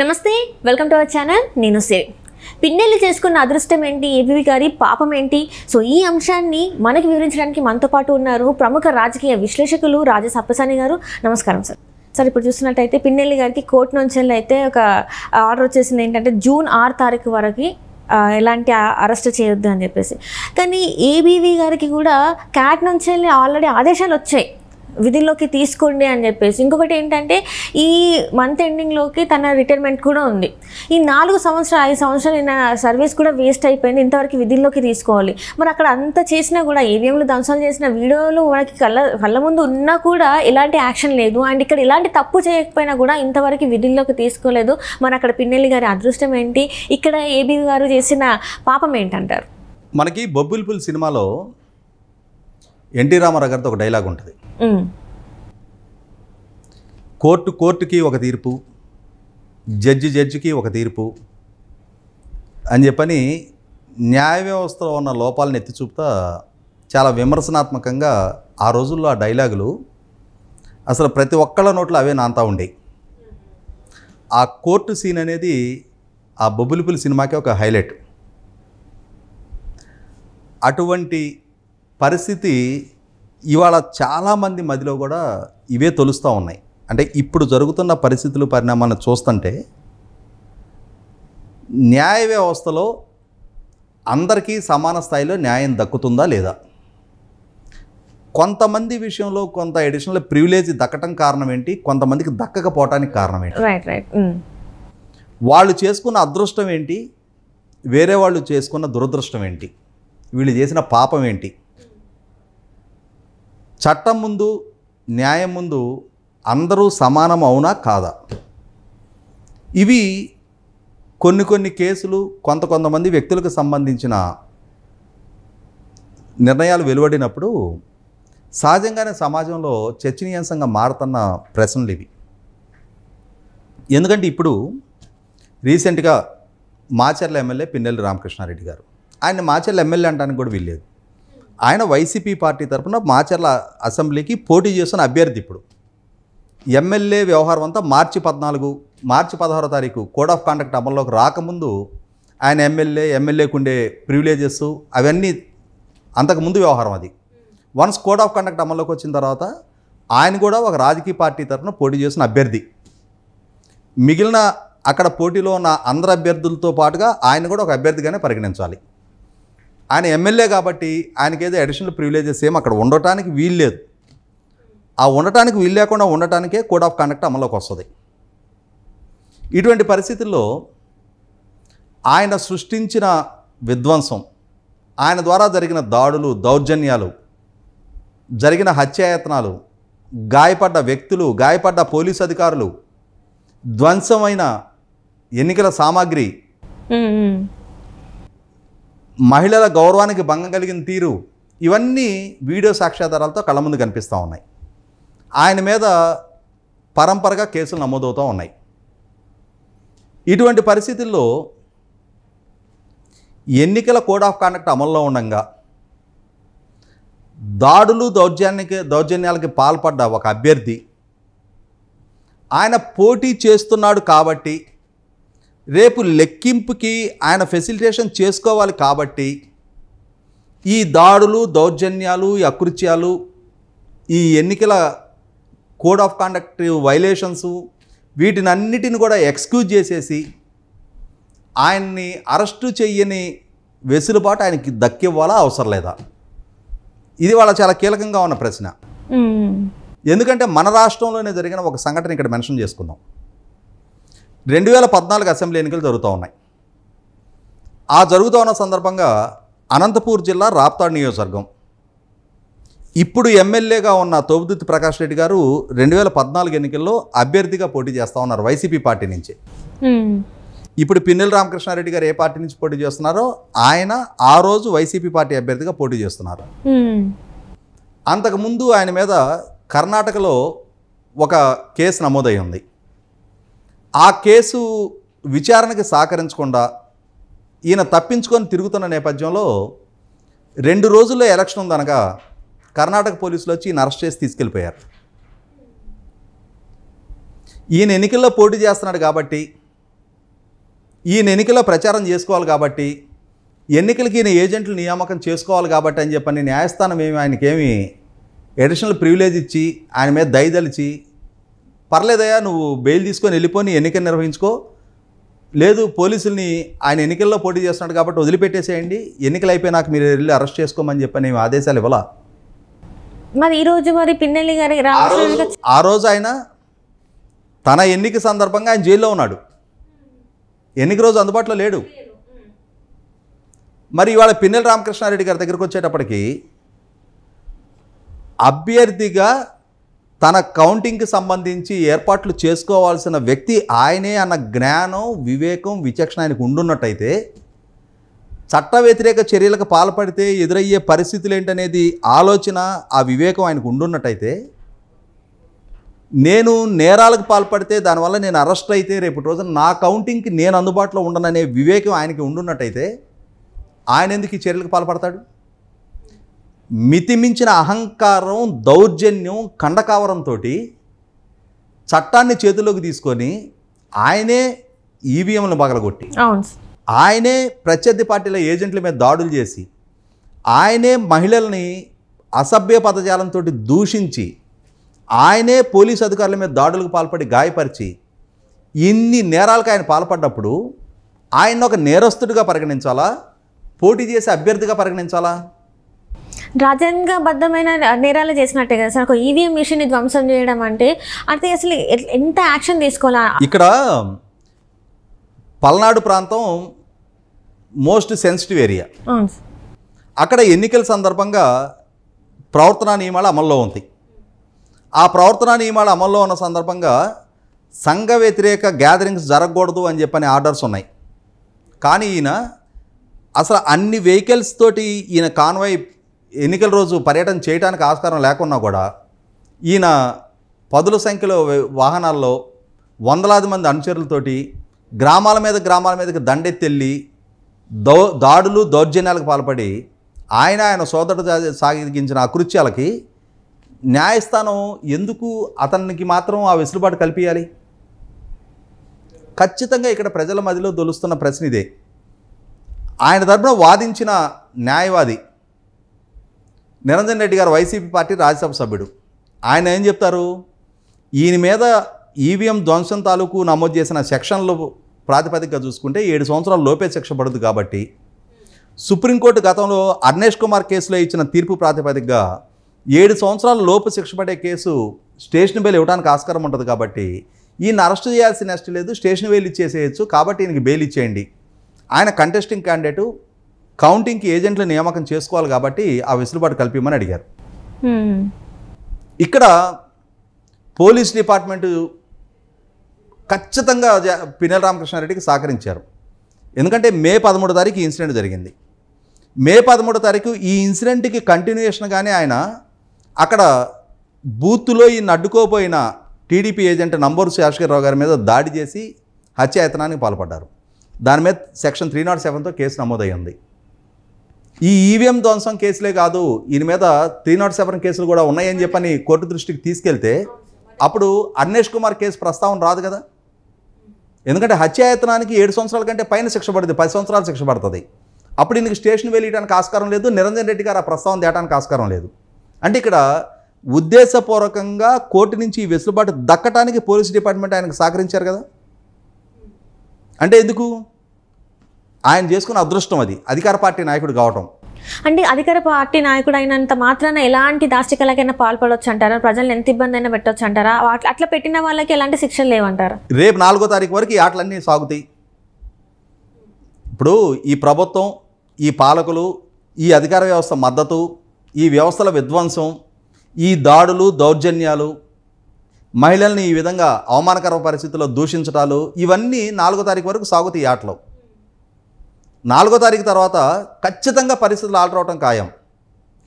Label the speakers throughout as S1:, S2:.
S1: నమస్తే welcome to our channel నేను సే పిన్నెల్లి చేసుకున్న అదృష్టం ఏంటి ఏబీవి గారి పాపం ఏంటి సో ఈ అంశాన్ని మనకి వివరించడానికి మనతో పాటు ఉన్నారు ప్రముఖ రాజకీయ విశ్లేషకులు రాజా సప్పసాని గారు నమస్కారం సార్ సార్ ఇప్పుడు చూస్తున్నట్టయితే పిన్నెల్లి గారికి కోర్టు నుంచి అయితే ఒక ఆర్డర్ వచ్చేసింది ఏంటంటే జూన్ ఆరు తారీఖు వరకు ఎలాంటి అరెస్ట్ చేయొద్దు అని చెప్పేసి కానీ ఏబీవీ గారికి కూడా క్యాట్ నుంచి ఆల్రెడీ ఆదేశాలు వచ్చాయి విధిలోకి తీసుకోండి అని చెప్పేసి ఇంకొకటి ఏంటంటే ఈ మంత్ ఎండింగ్లోకి తన రిటైర్మెంట్ కూడా ఉంది ఈ నాలుగు సంవత్సరాలు ఐదు సంవత్సరాలు నా సర్వీస్ కూడా వేస్ట్ అయిపోయింది ఇంతవరకు విధుల్లోకి తీసుకోవాలి మరి అక్కడ అంత చేసినా కూడా ఏవిఎంలు ధ్వంసాలు చేసిన వీడియోలు మనకి కళ్ళ కళ్ళ ముందు ఉన్నా కూడా ఎలాంటి యాక్షన్ లేదు అండ్ ఇక్కడ ఎలాంటి తప్పు చేయకపోయినా కూడా ఇంతవరకు విధుల్లోకి తీసుకోలేదు మరి అక్కడ పిన్నెల్లి గారి అదృష్టం ఏంటి ఇక్కడ ఏబీ గారు చేసిన పాపం ఏంటంటారు
S2: మనకి బొబ్బుల్పుల్ సినిమాలో ఎన్టీ రామారావు గారితో ఒక డైలాగ్ ఉంటుంది కోర్టు కోర్టుకి ఒక తీర్పు జడ్జి జడ్జికి ఒక తీర్పు అని చెప్పని న్యాయ వ్యవస్థలో ఉన్న లోపాలను ఎత్తి చూపుతా చాలా విమర్శనాత్మకంగా ఆ రోజుల్లో ఆ డైలాగులు అసలు ప్రతి ఒక్కళ్ళ నోట్లో అవే నాంతా ఉండేవి ఆ కోర్టు సీన్ అనేది ఆ బొబ్బులిపులి సినిమాకే ఒక హైలైట్ అటువంటి పరిస్థితి ఇవాళ చాలామంది మదిలో కూడా ఇవే తొలుస్తూ ఉన్నాయి అంటే ఇప్పుడు జరుగుతున్న పరిస్థితులు పరిణామాన్ని చూస్తుంటే న్యాయ వ్యవస్థలో అందరికీ సమాన స్థాయిలో న్యాయం దక్కుతుందా లేదా కొంతమంది విషయంలో కొంత ఎడిషనల్ ప్రివిలేజ్ దక్కటం కారణం ఏంటి కొంతమందికి దక్కకపోవటానికి కారణం ఏంటి
S1: రైట్ రైట్ hmm.
S2: వాళ్ళు చేసుకున్న అదృష్టం ఏంటి వేరే వాళ్ళు చేసుకున్న దురదృష్టం ఏంటి వీళ్ళు చేసిన పాపం ఏంటి చట్టం ముందు న్యాయం ముందు అందరూ సమానం అవునా కాదా ఇవి కొన్ని కొన్ని కేసులు కొంత కొంతమంది వ్యక్తులకు సంబంధించిన నిర్ణయాలు వెలువడినప్పుడు సహజంగానే సమాజంలో చర్చనీయాంశంగా మారుతున్న ప్రశ్నలు ఇవి ఎందుకంటే ఇప్పుడు రీసెంట్గా మాచర్ల ఎమ్మెల్యే పిన్నెల్లి రామకృష్ణారెడ్డి గారు ఆయన మాచర్ల ఎమ్మెల్యే అంటానికి కూడా వీల్లేదు ఆయన వైసీపీ పార్టీ తరఫున మాచర్ల అసెంబ్లీకి పోటీ చేస్తున్న అభ్యర్థి ఇప్పుడు ఎమ్మెల్యే వ్యవహారం అంతా మార్చి పద్నాలుగు మార్చి పదహారో తారీఖు కోడ్ ఆఫ్ కాండక్ట్ అమల్లోకి రాకముందు ఆయన ఎమ్మెల్యే ఎమ్మెల్యేకు ఉండే ప్రివిలేజెస్ అవన్నీ అంతకుముందు వ్యవహారం అది వన్స్ కోడ్ ఆఫ్ కండక్ట్ అమల్లోకి వచ్చిన తర్వాత ఆయన కూడా ఒక రాజకీయ పార్టీ తరఫున పోటీ చేసిన అభ్యర్థి మిగిలిన అక్కడ పోటీలో ఉన్న అందరు అభ్యర్థులతో పాటుగా ఆయన కూడా ఒక అభ్యర్థిగానే పరిగణించాలి ఆయన ఎమ్మెల్యే కాబట్టి ఆయనకి ఏదో అడిషనల్ ప్రివిలేజెస్ ఏం అక్కడ ఉండటానికి వీలు లేదు ఆ ఉండటానికి వీలు లేకుండా ఉండటానికే కోడ్ ఆఫ్ కండక్ట్ అమల్లోకి వస్తుంది ఇటువంటి పరిస్థితుల్లో ఆయన సృష్టించిన విధ్వంసం ఆయన ద్వారా జరిగిన దాడులు దౌర్జన్యాలు జరిగిన హత్యాయత్నాలు గాయపడ్డ వ్యక్తులు గాయపడ్డ పోలీసు అధికారులు ధ్వంసమైన ఎన్నికల సామాగ్రి మహిళల గౌరవానికి భంగం కలిగిన తీరు ఇవన్నీ వీడియో సాక్ష్యాధారాలతో కళ్ళ ముందు కనిపిస్తూ ఉన్నాయి ఆయన మీద పరంపరగా కేసులు నమోదవుతూ ఉన్నాయి ఇటువంటి పరిస్థితుల్లో ఎన్నికల కోడ్ ఆఫ్ కాండక్ట్ అమల్లో ఉండగా దాడులు దౌర్జన్యానికి దౌర్జన్యాలకి పాల్పడ్డ ఒక అభ్యర్థి ఆయన పోటీ చేస్తున్నాడు కాబట్టి రేపు లెక్కింపుకి ఆయన ఫెసిలిటేషన్ చేసుకోవాలి కాబట్టి ఈ దాడులు దౌర్జన్యాలు ఈ అకృత్యాలు ఈ ఎన్నికల కోడ్ ఆఫ్ కాండక్ట్ వైలేషన్సు వీటినన్నిటిని కూడా ఎక్స్క్యూజ్ చేసేసి ఆయన్ని అరెస్టు చెయ్యని వెసులుబాటు ఆయనకి దక్కివ్వాలా అవసరం లేదా ఇది వాళ్ళ చాలా కీలకంగా ఉన్న ప్రశ్న ఎందుకంటే మన రాష్ట్రంలోనే జరిగిన ఒక సంఘటన ఇక్కడ మెన్షన్ చేసుకుందాం రెండు వేల పద్నాలుగు అసెంబ్లీ ఎన్నికలు జరుగుతూ ఉన్నాయి ఆ జరుగుతూ ఉన్న సందర్భంగా అనంతపూర్ జిల్లా రాప్తాడ్ నియోజకవర్గం ఇప్పుడు ఎమ్మెల్యేగా ఉన్న తోబుదుతి ప్రకాష్ రెడ్డి గారు రెండు వేల పద్నాలుగు ఎన్నికల్లో అభ్యర్థిగా పోటీ చేస్తూ ఉన్నారు వైసీపీ పార్టీ నుంచి ఇప్పుడు పిన్నెల రామకృష్ణారెడ్డి గారు ఏ పార్టీ నుంచి పోటీ చేస్తున్నారో ఆయన ఆ రోజు వైసీపీ పార్టీ అభ్యర్థిగా పోటీ చేస్తున్నారు అంతకుముందు ఆయన మీద కర్ణాటకలో ఒక కేసు నమోదై ఉంది ఆ కేసు విచారణకి సహకరించకుండా ఈయన తప్పించుకొని తిరుగుతున్న నేపథ్యంలో రెండు రోజుల్లో ఎలక్షన్ ఉందనగా కర్ణాటక పోలీసులు వచ్చి ఈయన అరెస్ట్ చేసి తీసుకెళ్ళిపోయారు ఈయన ఎన్నికల్లో పోటీ చేస్తున్నాడు కాబట్టి ఈయన ఎన్నికల్లో ప్రచారం చేసుకోవాలి కాబట్టి ఎన్నికలకి ఈయన ఏజెంట్లు నియామకం చేసుకోవాలి కాబట్టి అని చెప్పని న్యాయస్థానం ఏమి ఆయనకేమి అడిషనల్ ప్రివిలేజ్ ఇచ్చి ఆయన మీద దయదలిచి పర్లేదయా నువ్వు బెయిల్ తీసుకొని వెళ్ళిపోయి ఎన్నికలు నిర్వహించుకో లేదు పోలీసుల్ని ఆయన ఎన్నికల్లో పోటీ చేస్తున్నాడు కాబట్టి వదిలిపెట్టేసేయండి ఎన్నికలు అయిపోయినాక మీరు వెళ్ళి అరెస్ట్ చేసుకోమని నేను ఆదేశాలు ఇవ్వాలా
S1: మరి ఈరోజు మరి పిన్నెల్లి గారి
S2: ఆ రోజు ఆయన తన ఎన్నిక సందర్భంగా ఆయన జైల్లో ఉన్నాడు ఎన్నిక రోజు అందుబాటులో లేడు మరి ఇవాళ పిన్నెల రామకృష్ణారెడ్డి గారి దగ్గరికి వచ్చేటప్పటికి అభ్యర్థిగా తన కౌంటింగ్కి సంబంధించి ఏర్పాట్లు చేసుకోవాల్సిన వ్యక్తి ఆయనే అన్న జ్ఞానం వివేకం విచక్షణ ఆయనకు ఉండున్నట్టయితే చట్ట వ్యతిరేక చర్యలకు పాల్పడితే ఎదురయ్యే పరిస్థితులు ఏంటనేది ఆలోచన ఆ వివేకం ఆయనకు ఉండున్నట్టయితే నేను నేరాలకు పాల్పడితే దానివల్ల నేను అరెస్ట్ అయితే రేపటి రోజున నా కౌంటింగ్కి నేను అందుబాటులో ఉండననే వివేకం ఆయనకి ఉండున్నట్టయితే ఆయన ఎందుకు ఈ చర్యలకు పాల్పడతాడు మితిమించిన అహంకారం దౌర్జన్యం కండకావరంతో చట్టాన్ని చేతిలోకి తీసుకొని ఆయనే ఈవీఎంలను పగలగొట్టి ఆయనే ప్రత్యర్థి పార్టీల ఏజెంట్ల మీద దాడులు చేసి ఆయనే మహిళల్ని అసభ్య పదజాలంతో దూషించి ఆయనే పోలీస్ అధికారుల మీద దాడులకు పాల్పడి గాయపరిచి ఇన్ని నేరాలకు ఆయన పాల్పడ్డప్పుడు ఆయన ఒక నేరస్తుడిగా పరిగణించాలా పోటీ చేసే అభ్యర్థిగా పరిగణించాలా
S1: రాజ్యాంగబద్ధమైన నేరాలు చేసినట్టే కదా సార్ ఒక ఈవీఎం e మిషన్ ధ్వంసం చేయడం అంటే అంటే అసలు ఎంత యాక్షన్ తీసుకోవాలా
S2: ఇక్కడ పల్నాడు ప్రాంతం మోస్ట్ సెన్సిటివ్ ఏరియా అక్కడ ఎన్నికల సందర్భంగా ప్రవర్తనా నియమాలు అమల్లో ఉంది ఆ ప్రవర్తనా నియమాలు అమల్లో ఉన్న సందర్భంగా సంఘ వ్యతిరేక గ్యాదరింగ్స్ జరగకూడదు అని చెప్పని ఆర్డర్స్ ఉన్నాయి కానీ ఈయన అసలు అన్ని వెహికల్స్ తోటి ఈయన కాన్వాయ్ ఎన్నికల రోజు పర్యటన చేయడానికి ఆస్కారం లేకున్నా కూడా ఈయన పదుల సంఖ్యలో వాహనాల్లో వందలాది మంది అనుచరులతోటి గ్రామాల మీద గ్రామాల మీదకి దండెత్తెళ్ళి దౌ దాడులు దౌర్జన్యాలకు పాల్పడి ఆయన ఆయన సోదరుడు సాగించిన అకృత్యాలకి న్యాయస్థానం ఎందుకు అతనికి మాత్రం ఆ వెసులుబాటు కల్పించాలి ఖచ్చితంగా ఇక్కడ ప్రజల మధ్యలో దొలుస్తున్న ప్రశ్న ఇదే ఆయన తరఫున వాదించిన న్యాయవాది నిరంజన్ రెడ్డి గారు వైసీపీ పార్టీ రాజ్యసభ సభ్యుడు ఆయన ఏం చెప్తారు ఈయన మీద ఈవీఎం ధ్వంసం తాలూకు నమోదు చేసిన సెక్షన్లు ప్రాతిపదికగా చూసుకుంటే ఏడు సంవత్సరాలు లోపే శిక్ష పడదు కాబట్టి సుప్రీంకోర్టు గతంలో అర్నేష్ కుమార్ కేసులో ఇచ్చిన తీర్పు ప్రాతిపదికగా ఏడు సంవత్సరాల లోపు శిక్ష పడే కేసు స్టేషన్ బెయిల్ ఇవ్వడానికి ఆస్కారం ఉంటుంది కాబట్టి ఈయన అరెస్ట్ చేయాల్సిన నెక్స్ట్ లేదు స్టేషన్ బెయిల్ ఇచ్చేసేయచ్చు కాబట్టి ఈయనకి బెయిల్ ఇచ్చేయండి ఆయన కంటెస్టింగ్ క్యాండిడేటు కౌంటింగ్కి ఏజెంట్ల నియామకం చేసుకోవాలి కాబట్టి ఆ వెసులుబాటు కల్పించమని అడిగారు ఇక్కడ పోలీస్ డిపార్ట్మెంటు ఖచ్చితంగా పినల్ రామకృష్ణారెడ్డికి సహకరించారు ఎందుకంటే మే పదమూడో తారీఖు ఈ ఇన్సిడెంట్ జరిగింది మే పదమూడో తారీఖు ఈ ఇన్సిడెంట్కి కంటిన్యూషన్గానే ఆయన అక్కడ బూత్లో ఈయన అడ్డుకోపోయిన TDP agent number Seshagiri Rao గారి మీద దాడి చేసి హత్యాయతనానికి పాల్పడ్డారు దాని మీద సెక్షన్ త్రీ నాట్ సెవెన్తో కేసు నమోదయ్యింది ఈ ఈవీఎం e ధ్వంసం కేసులే కాదు ఈయన మీద త్రీ నాట్ సెవెన్ కేసులు కూడా ఉన్నాయని చెప్పని కోర్టు దృష్టికి తీసుకెళ్తే అప్పుడు అన్నేష్ కుమార్ కేసు ప్రస్తావన రాదు కదా ఎందుకంటే హత్యాయతనానికి ఏడు సంవత్సరాల కంటే పైన శిక్ష పడుతుంది పది సంవత్సరాలు శిక్ష పడుతుంది అప్పుడు ఇంక స్టేషన్ వెళ్ళడానికి ఆస్కారం లేదు నిరంజన్ రెడ్డి గారు ఆ ప్రస్తావన తేటానికి ఆస్కారం లేదు అంటే ఇక్కడ ఉద్దేశపూర్వకంగా కోర్టు నుంచి ఈ వెసులుబాటు దక్కటానికి పోలీస్ డిపార్ట్మెంట్ ఆయనకు సహకరించారు కదా అంటే ఎందుకు ఆయన చేసుకున్న అదృష్టం అది అధికార పార్టీ నాయకుడు కావటం
S1: అంటే అధికార పార్టీ నాయకుడు అయినంత మాత్రాన ఎలాంటి దాష్టికలకైనా పాల్పడవచ్చు అంటారా ప్రజలను ఎంత ఇబ్బంది అయినా పెట్టవచ్చు అంటారా అట్లా పెట్టిన వాళ్ళకి ఎలాంటి శిక్షలు లేవంటారా
S2: రేపు నాలుగో తారీఖు వరకు ఈ ఆటలన్నీ సాగుతాయి ఇప్పుడు ఈ ప్రభుత్వం ఈ పాలకులు ఈ అధికార వ్యవస్థ మద్దతు ఈ వ్యవస్థల విధ్వంసం ఈ దాడులు దౌర్జన్యాలు మహిళల్ని ఈ విధంగా అవమానకర పరిస్థితుల్లో దూషించడాలు ఇవన్నీ నాలుగో తారీఖు వరకు సాగుతాయి ఆటలు నాలుగో తారీఖు తర్వాత ఖచ్చితంగా పరిస్థితులు అవటం ఖాయం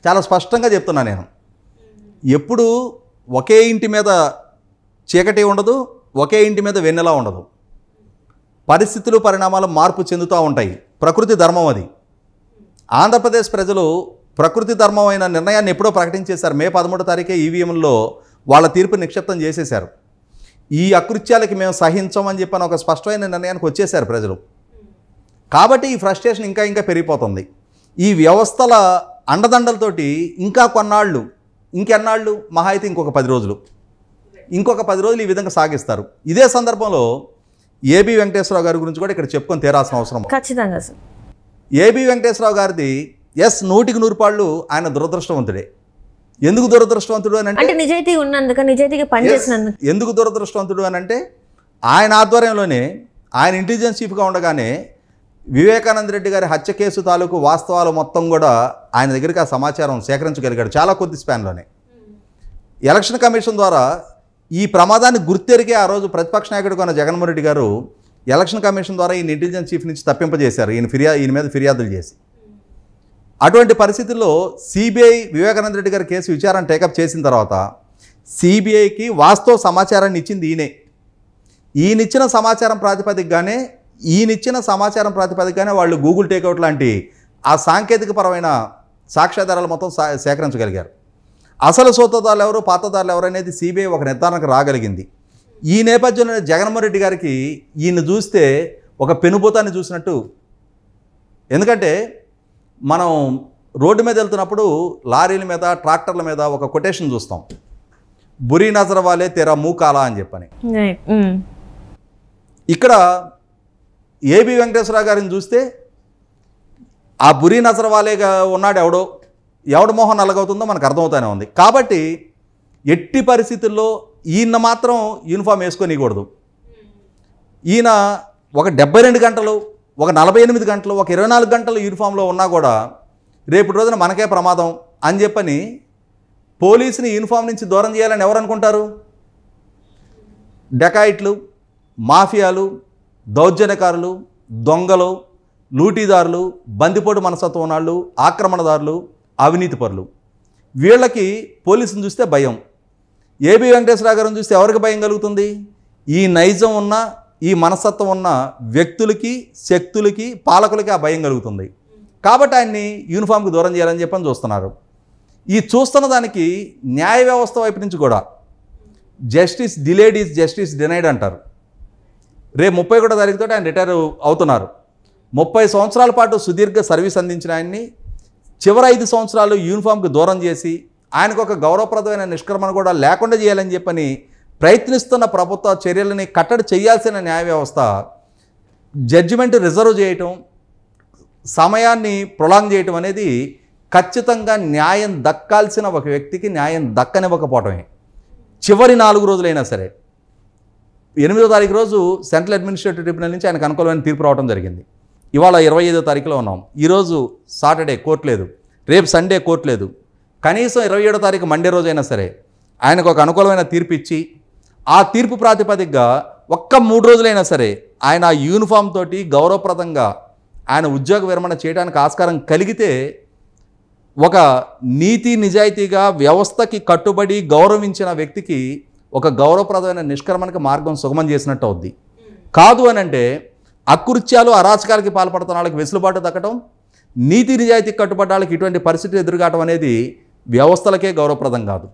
S2: చాలా స్పష్టంగా చెప్తున్నా నేను ఎప్పుడు ఒకే ఇంటి మీద చీకటి ఉండదు ఒకే ఇంటి మీద వెన్నెలా ఉండదు పరిస్థితులు పరిణామాలు మార్పు చెందుతూ ఉంటాయి ప్రకృతి ధర్మం అది ఆంధ్రప్రదేశ్ ప్రజలు ప్రకృతి ధర్మమైన నిర్ణయాన్ని ఎప్పుడో ప్రకటించేశారు మే పదమూడో తారీఖే ఈవీఎంలో వాళ్ళ తీర్పు నిక్షిప్తం చేసేశారు ఈ అకృత్యాలకి మేము సహించమని చెప్పని ఒక స్పష్టమైన నిర్ణయానికి వచ్చేశారు ప్రజలు కాబట్టి ఈ ఫ్రస్ట్రేషన్ ఇంకా ఇంకా పెరిగిపోతుంది ఈ వ్యవస్థల అండదండలతోటి ఇంకా కొన్నాళ్ళు ఇంకెన్నాళ్ళు మహా అయితే ఇంకొక పది రోజులు ఇంకొక పది రోజులు ఈ విధంగా సాగిస్తారు ఇదే సందర్భంలో ఏబి వెంకటేశ్వరరావు గారి గురించి కూడా ఇక్కడ చెప్పుకొని తీరాల్సిన అవసరం ఖచ్చితంగా సార్ ఏబి వెంకటేశ్వరరావు గారిది ఎస్ నూటికి నూరు పాళ్ళు ఆయన దురదృష్టవంతుడే ఎందుకు దురదృష్టవంతుడు అని అంటే
S1: నిజాయితీ ఉన్నందుకు నిజాయితీగా పనిచేసినందుకు
S2: ఎందుకు దురదృష్టవంతుడు అని అంటే ఆయన ఆధ్వర్యంలోనే ఆయన ఇంటెలిజెన్స్ చీఫ్గా ఉండగానే వివేకానంద రెడ్డి గారి హత్య కేసు తాలూకు వాస్తవాలు మొత్తం కూడా ఆయన దగ్గరికి ఆ సమాచారం సేకరించగలిగాడు చాలా కొద్ది స్పాన్లోనే ఎలక్షన్ కమిషన్ ద్వారా ఈ ప్రమాదాన్ని గుర్తెరిగే ఆ రోజు ప్రతిపక్ష నాయకుడు కొన్న జగన్మోహన్ రెడ్డి గారు ఎలక్షన్ కమిషన్ ద్వారా ఈయన ఇంటెలిజెన్స్ చీఫ్ నుంచి తప్పింపజేశారు ఈయన ఫిర్యాదు ఈయన మీద ఫిర్యాదులు చేసి అటువంటి పరిస్థితుల్లో సిబిఐ వివేకానంద రెడ్డి గారి కేసు విచారణ టేకప్ చేసిన తర్వాత సిబిఐకి వాస్తవ సమాచారాన్ని ఇచ్చింది ఈయనే ఈయనిచ్చిన సమాచారం ప్రాతిపదికగానే ఈయనిచ్చిన సమాచారం ప్రాతిపదికనే వాళ్ళు గూగుల్ టేక్అవుట్ లాంటి ఆ సాంకేతిక పరమైన సాక్ష్యాధారాలు మొత్తం సేకరించగలిగారు అసలు సూత్రధారులు ఎవరు పాతదారులు ఎవరు అనేది సిబిఐ ఒక నిర్ధారణకు రాగలిగింది ఈ నేపథ్యంలో జగన్మోహన్ రెడ్డి గారికి ఈయన చూస్తే ఒక పెనుభూతాన్ని చూసినట్టు ఎందుకంటే మనం రోడ్డు మీద వెళ్తున్నప్పుడు లారీల మీద ట్రాక్టర్ల మీద ఒక కొటేషన్ చూస్తాం బురీ నజర వాలే తెర మూకాలా అని చెప్పని ఇక్కడ ఏబి వెంకటేశ్వరరావు గారిని చూస్తే ఆ బురి నజరవాలేగా ఉన్నాడు ఎవడో ఎవడ మోహన్ అలగవుతుందో మనకు అర్థమవుతానే ఉంది కాబట్టి ఎట్టి పరిస్థితుల్లో ఈయన మాత్రం యూనిఫామ్ వేసుకొనియకూడదు ఈయన ఒక డెబ్బై రెండు గంటలు ఒక నలభై ఎనిమిది గంటలు ఒక ఇరవై నాలుగు గంటలు యూనిఫామ్లో ఉన్నా కూడా రేపు రోజున మనకే ప్రమాదం అని చెప్పని పోలీసుని యూనిఫామ్ నుంచి దూరం చేయాలని ఎవరు అనుకుంటారు డెకాయిట్లు మాఫియాలు దౌర్జన్యకారులు దొంగలు లూటీదారులు బందిపోటు మనసత్వం ఉన్నాళ్ళు ఆక్రమణదారులు అవినీతిపరులు వీళ్ళకి పోలీసుని చూస్తే భయం ఏబి వెంకటేశ్వర గారిని చూస్తే ఎవరికి భయం కలుగుతుంది ఈ నైజం ఉన్న ఈ మనస్తత్వం ఉన్న వ్యక్తులకి శక్తులకి పాలకులకి ఆ భయం కలుగుతుంది కాబట్టి ఆయన్ని యూనిఫామ్కి దూరం చేయాలని చెప్పని చూస్తున్నారు ఈ చూస్తున్న దానికి న్యాయ వ్యవస్థ వైపు నుంచి కూడా justice delayed is justice denied అంటారు రేపు ముప్పై ఒకటో తారీఖుతో ఆయన రిటైర్ అవుతున్నారు ముప్పై సంవత్సరాల పాటు సుదీర్ఘ సర్వీస్ అందించిన ఆయన్ని చివరి ఐదు సంవత్సరాలు యూనిఫామ్కి దూరం చేసి ఆయనకు ఒక గౌరవప్రదమైన నిష్క్రమణ కూడా లేకుండా చేయాలని చెప్పని ప్రయత్నిస్తున్న ప్రభుత్వ చర్యలని కట్టడి చేయాల్సిన న్యాయ వ్యవస్థ జడ్జిమెంట్ రిజర్వ్ చేయటం సమయాన్ని ప్రొలాంగ్ చేయటం అనేది ఖచ్చితంగా న్యాయం దక్కాల్సిన ఒక వ్యక్తికి న్యాయం దక్కనివ్వకపోవటమే చివరి నాలుగు రోజులైనా సరే ఎనిమిదో తారీఖు రోజు సెంట్రల్ అడ్మినిస్ట్రేటివ్ ట్రిబ్యునల్ నుంచి ఆయనకు అనుకూలమైన తీర్పు రావడం జరిగింది ఇవాళ ఇరవై ఐదో తారీఖులో ఉన్నాం ఈరోజు సాటర్డే కోర్టు లేదు రేపు సండే కోర్టు లేదు కనీసం ఇరవై ఏడో తారీఖు మండే రోజైనా సరే ఆయనకు ఒక అనుకూలమైన తీర్పు ఇచ్చి ఆ తీర్పు ప్రాతిపదికగా ఒక్క మూడు రోజులైనా సరే ఆయన ఆ యూనిఫామ్ తోటి గౌరవప్రదంగా ఆయన ఉద్యోగ విరమణ చేయడానికి ఆస్కారం కలిగితే ఒక నీతి నిజాయితీగా వ్యవస్థకి కట్టుబడి గౌరవించిన వ్యక్తికి ఒక గౌరవప్రదమైన నిష్క్రమణకి మార్గం సుగమం చేసినట్టు అవుద్ది కాదు అని అంటే అకృత్యాలు అరాచకాలకి పాల్పడుతున్న వాళ్ళకి వెసులుబాటు తగ్గటం నీతి నిజాయితీ కట్టుబడ్డాలకి ఇటువంటి పరిస్థితి ఎదురుగాటం అనేది వ్యవస్థలకే గౌరవప్రదం కాదు